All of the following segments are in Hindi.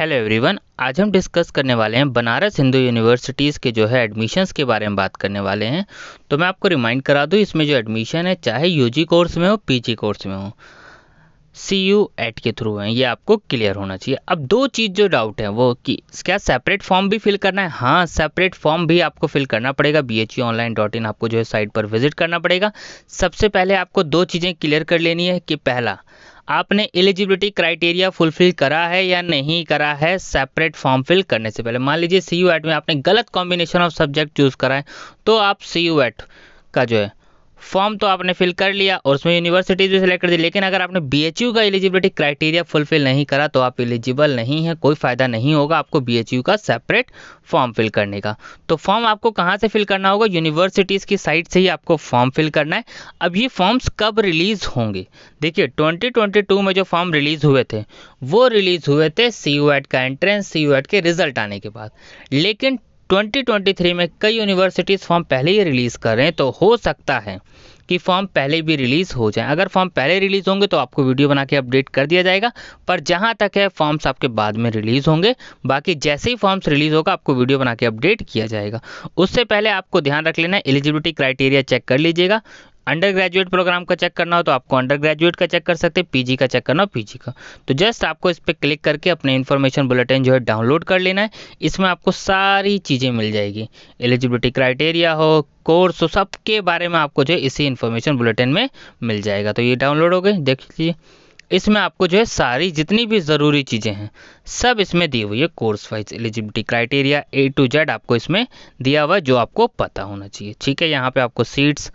हेलो एवरीवन आज हम डिस्कस करने वाले हैं बनारस हिंदू यूनिवर्सिटीज़ के जो है एडमिशन्स के बारे में बात करने वाले हैं तो मैं आपको रिमाइंड करा दूँ इसमें जो एडमिशन है चाहे यूजी कोर्स में हो पीजी कोर्स में हो सी यू एट के थ्रू है ये आपको क्लियर होना चाहिए अब दो चीज़ जो डाउट है वो कि क्या सेपरेट फॉर्म भी फिल करना है हाँ सेपरेट फॉर्म भी आपको फिल करना पड़ेगा B H online dot in आपको जो है साइट पर विजिट करना पड़ेगा सबसे पहले आपको दो चीज़ें क्लियर कर लेनी है कि पहला आपने एलिजिबिलिटी क्राइटेरिया फुलफिल करा है या नहीं करा है सेपरेट फॉर्म फिल करने से पहले मान लीजिए सी यू एट में आपने गलत कॉम्बिनेशन ऑफ सब्जेक्ट चूज करा है तो आप सी यू एट का जो है फॉर्म तो आपने फिल कर लिया और उसमें यूनिवर्सिटीज भी सिलेक्ट कर दी लेकिन अगर आपने बी का एलिजिबिलिटी क्राइटेरिया फुलफिल नहीं करा तो आप एलिजिबल नहीं है कोई फ़ायदा नहीं होगा आपको बी का सेपरेट फॉर्म फिल करने का तो फॉर्म आपको कहाँ से फिल करना होगा यूनिवर्सिटीज़ की साइट से ही आपको फॉर्म फिल करना है अब ये फॉर्म्स कब रिलीज़ होंगे देखिए 2022 में जो फॉर्म रिलीज़ हुए थे वो रिलीज़ हुए थे सी का एंट्रेंस सी के रिजल्ट आने के बाद लेकिन 2023 में कई यूनिवर्सिटीज़ फॉर्म पहले ही रिलीज़ कर रहे हैं तो हो सकता है कि फॉर्म पहले भी रिलीज़ हो जाए अगर फॉर्म पहले रिलीज़ होंगे तो आपको वीडियो बना के अपडेट कर दिया जाएगा पर जहाँ तक है फॉर्म्स आपके बाद में रिलीज़ होंगे बाकी जैसे ही फॉर्म्स रिलीज़ होगा आपको वीडियो बना के अपडेट किया जाएगा उससे पहले आपको ध्यान रख लेना एलिजिबिलिटी क्राइटेरिया चेक कर लीजिएगा अंडर ग्रेजुएट प्रोग्राम का चेक करना हो तो आपको अंडर ग्रेजुएट का चेक कर सकते हैं पीजी का चेक करना हो पीजी का तो जस्ट आपको इस पर क्लिक करके अपने इन्फॉर्मेशन बुलेटिन जो है डाउनलोड कर लेना है इसमें आपको सारी चीज़ें मिल जाएगी एलिजिबिलिटी क्राइटेरिया हो कोर्स हो सब के बारे में आपको जो है इसी इन्फॉर्मेशन बुलेटिन में मिल जाएगा तो ये डाउनलोड हो गए देख लीजिए इसमें आपको जो है सारी जितनी भी ज़रूरी चीज़ें हैं सब इसमें दी हुई है course wise eligibility criteria A to Z आपको इसमें दिया हुआ है जो आपको पता होना चाहिए ठीक है यहाँ पर आपको सीट्स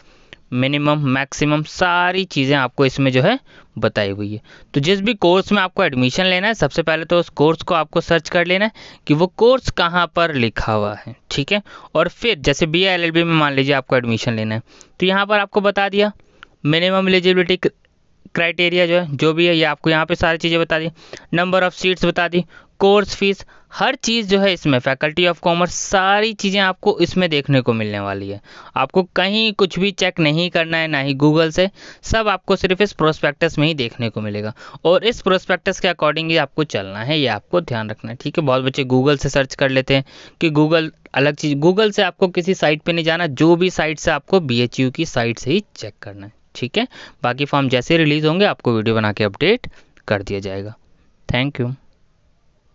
मिनिमम मैक्सिमम सारी चीज़ें आपको इसमें जो है बताई हुई है तो जिस भी कोर्स में आपको एडमिशन लेना है सबसे पहले तो उस कोर्स को आपको सर्च कर लेना है कि वो कोर्स कहाँ पर लिखा हुआ है ठीक है और फिर जैसे बी एल में मान लीजिए आपको एडमिशन लेना है तो यहाँ पर आपको बता दिया मिनिमम एलिजिबिलिटी क्राइटेरिया जो है जो भी है ये आपको यहाँ पर सारी चीज़ें बता दी नंबर ऑफ सीट्स बता दी कोर्स फीस हर चीज़ जो है इसमें फैकल्टी ऑफ कॉमर्स सारी चीज़ें आपको इसमें देखने को मिलने वाली है आपको कहीं कुछ भी चेक नहीं करना है ना ही गूगल से सब आपको सिर्फ इस प्रोस्पेक्टस में ही देखने को मिलेगा और इस प्रोस्पेक्टस के अकॉर्डिंग ही आपको चलना है ये आपको ध्यान रखना है ठीक है बहुत बच्चे गूगल से सर्च कर लेते हैं कि गूगल अलग चीज़ गूगल से आपको किसी साइट पर नहीं जाना जो भी साइट से आपको बी की साइट से ही चेक करना है ठीक है बाकी फॉर्म जैसे रिलीज़ होंगे आपको वीडियो बना के अपडेट कर दिया जाएगा थैंक यू